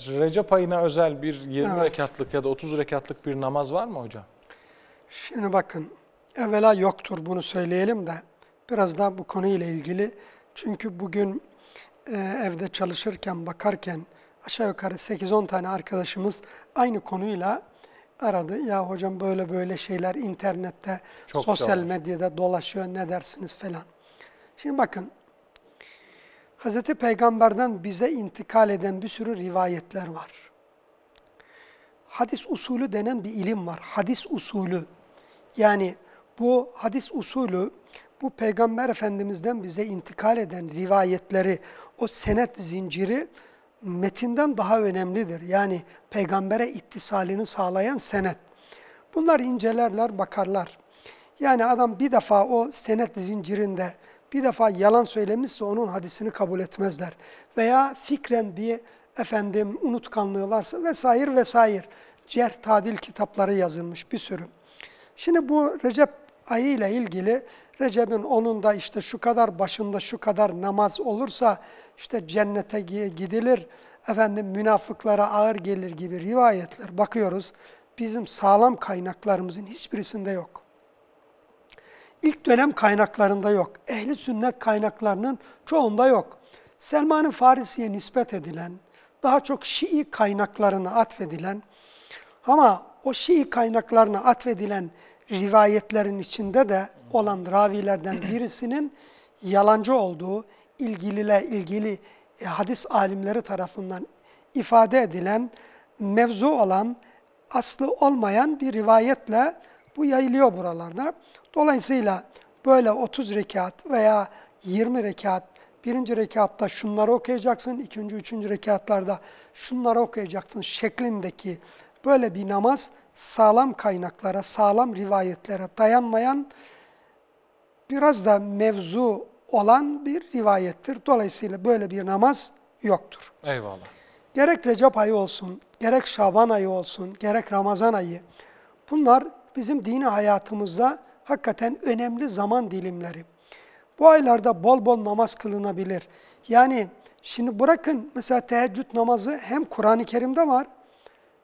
Recep ayına özel bir 20 evet. rekatlık ya da 30 rekatlık bir namaz var mı hocam? Şimdi bakın evvela yoktur bunu söyleyelim de biraz daha bu konuyla ilgili. Çünkü bugün e, evde çalışırken bakarken aşağı yukarı 8-10 tane arkadaşımız aynı konuyla aradı. Ya hocam böyle böyle şeyler internette, Çok sosyal doğru. medyada dolaşıyor ne dersiniz falan. Şimdi bakın Hazreti Peygamber'den bize intikal eden bir sürü rivayetler var. Hadis usulü denen bir ilim var. Hadis usulü. Yani bu hadis usulü, bu Peygamber Efendimiz'den bize intikal eden rivayetleri, o senet zinciri metinden daha önemlidir. Yani peygambere ittisalini sağlayan senet. Bunlar incelerler, bakarlar. Yani adam bir defa o senet zincirinde bir defa yalan söylemişse onun hadisini kabul etmezler. Veya fikren diye efendim unutkanlığı varsa vesair vesair. Cerh tadil kitapları yazılmış bir sürü. Şimdi bu Recep ayı ile ilgili Recep'in onunda işte şu kadar başında şu kadar namaz olursa işte cennete gidilir, efendim münafıklara ağır gelir gibi rivayetler bakıyoruz. Bizim sağlam kaynaklarımızın hiçbirisinde yok. İlk dönem kaynaklarında yok ehli sünnet kaynaklarının çoğunda yok. Selman-ı Farisi'ye nispet edilen, daha çok Şii kaynaklarına atfedilen ama o Şii kaynaklarına atfedilen rivayetlerin içinde de olan ravilerden birisinin yalancı olduğu ilgiliyle ilgili e, hadis alimleri tarafından ifade edilen mevzu olan aslı olmayan bir rivayetle bu yayılıyor buralarda. Dolayısıyla Böyle 30 rekat veya 20 rekat, birinci rekatta şunları okuyacaksın, ikinci, üçüncü rekatlarda şunları okuyacaksın şeklindeki böyle bir namaz sağlam kaynaklara, sağlam rivayetlere dayanmayan, biraz da mevzu olan bir rivayettir. Dolayısıyla böyle bir namaz yoktur. Eyvallah. Gerek Recep ayı olsun, gerek Şaban ayı olsun, gerek Ramazan ayı. Bunlar bizim dini hayatımızda hakikaten önemli zaman dilimleri. Bu aylarda bol bol namaz kılınabilir. Yani şimdi bırakın mesela teheccüd namazı hem Kur'an-ı Kerim'de var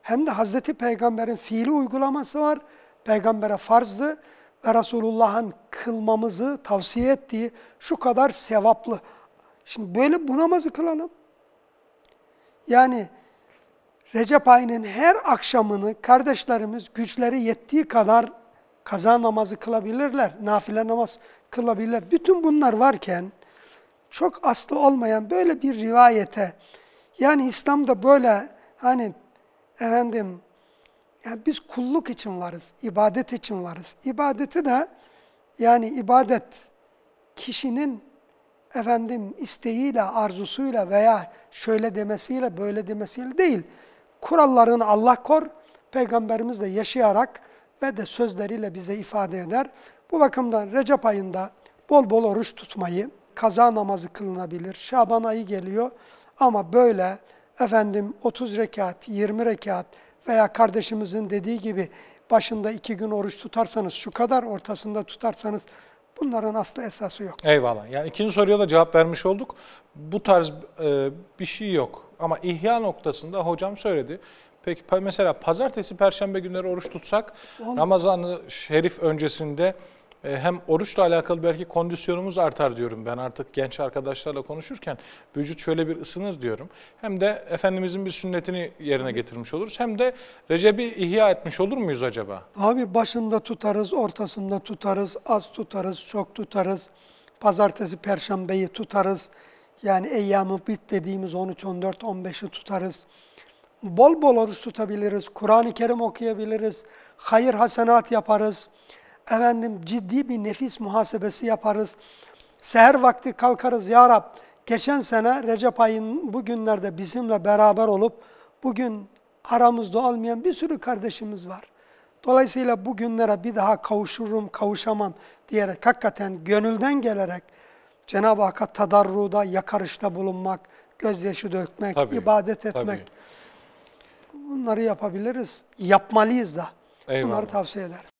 hem de Hazreti Peygamber'in fiili uygulaması var. Peygamber'e farzdı ve Resulullah'ın kılmamızı tavsiye ettiği şu kadar sevaplı. Şimdi böyle bu namazı kılalım. Yani Recep ayının her akşamını kardeşlerimiz güçleri yettiği kadar kaza namazı kılabilirler, nafile namaz kılabilirler. Bütün bunlar varken çok aslı olmayan böyle bir rivayete yani İslam'da böyle hani efendim yani biz kulluk için varız, ibadet için varız. İbadeti de yani ibadet kişinin efendim isteğiyle, arzusuyla veya şöyle demesiyle, böyle demesiyle değil. Kurallarını Allah kor, peygamberimiz de yaşayarak ve de sözleriyle bize ifade eder. Bu bakımdan Recep ayında bol bol oruç tutmayı, kaza namazı kılınabilir. Şaban ayı geliyor ama böyle efendim 30 rekat, 20 rekat veya kardeşimizin dediği gibi başında iki gün oruç tutarsanız, şu kadar ortasında tutarsanız bunların aslı esası yok. Eyvallah. Yani ikinci soruya da cevap vermiş olduk. Bu tarz e, bir şey yok. Ama ihya noktasında hocam söyledi. Peki mesela pazartesi, perşembe günleri oruç tutsak Ramazan-ı Şerif öncesinde e, hem oruçla alakalı belki kondisyonumuz artar diyorum ben artık genç arkadaşlarla konuşurken vücut şöyle bir ısınır diyorum. Hem de Efendimizin bir sünnetini yerine getirmiş oluruz hem de Recep'i ihya etmiş olur muyuz acaba? Abi başında tutarız, ortasında tutarız, az tutarız, çok tutarız. Pazartesi, perşembeyi tutarız. Yani eyyamı bit dediğimiz 13, 14, 15'i tutarız bol bol oruç tutabiliriz, Kur'an-ı Kerim okuyabiliriz, hayır hasenat yaparız, efendim ciddi bir nefis muhasebesi yaparız. Seher vakti kalkarız ya Rab. Geçen sene Recep ayın bu günlerde bizimle beraber olup bugün aramızda olmayan bir sürü kardeşimiz var. Dolayısıyla bu günlere bir daha kavuşurum, kavuşamam diyerek hakikaten gönülden gelerek Cenab-ı Hakk'a tadarruda, yakarışta bulunmak, gözyaşı dökmek, tabii, ibadet etmek. Tabii. Bunları yapabiliriz, yapmalıyız da. Eyvallah. Bunları tavsiye ederiz.